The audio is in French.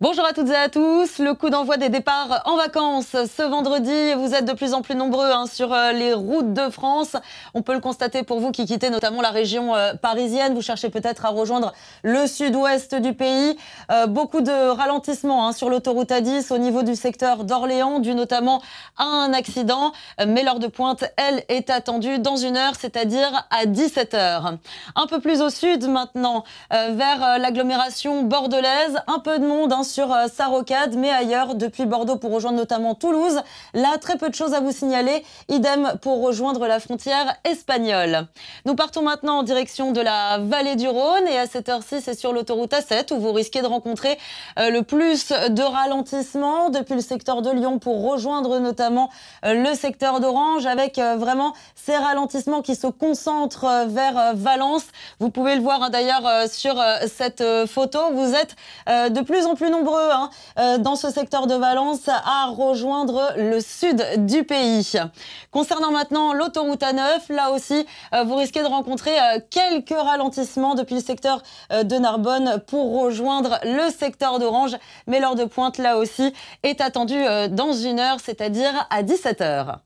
Bonjour à toutes et à tous. Le coup d'envoi des départs en vacances ce vendredi. Vous êtes de plus en plus nombreux hein, sur euh, les routes de France. On peut le constater pour vous qui quittez notamment la région euh, parisienne. Vous cherchez peut-être à rejoindre le sud-ouest du pays. Euh, beaucoup de ralentissements hein, sur l'autoroute A10 au niveau du secteur d'Orléans, dû notamment à un accident. Mais l'heure de pointe, elle, est attendue dans une heure, c'est-à-dire à 17 h Un peu plus au sud maintenant, vers l'agglomération bordelaise, un peu de monde. Hein, sur euh, sa mais ailleurs, depuis Bordeaux pour rejoindre notamment Toulouse. Là, très peu de choses à vous signaler. Idem pour rejoindre la frontière espagnole. Nous partons maintenant en direction de la vallée du Rhône et à cette heure-ci, c'est sur l'autoroute A7 où vous risquez de rencontrer euh, le plus de ralentissements depuis le secteur de Lyon pour rejoindre notamment euh, le secteur d'Orange avec vraiment ces ralentissements qui se concentrent vers Valence. Vous pouvez le voir hein, d'ailleurs sur cette photo. Vous êtes de plus en plus nombreux Hein, euh, dans ce secteur de Valence à rejoindre le sud du pays. Concernant maintenant l'autoroute A9, là aussi, euh, vous risquez de rencontrer euh, quelques ralentissements depuis le secteur de Narbonne pour rejoindre le secteur d'Orange. Mais l'heure de pointe, là aussi, est attendue dans une heure, c'est-à-dire à 17h.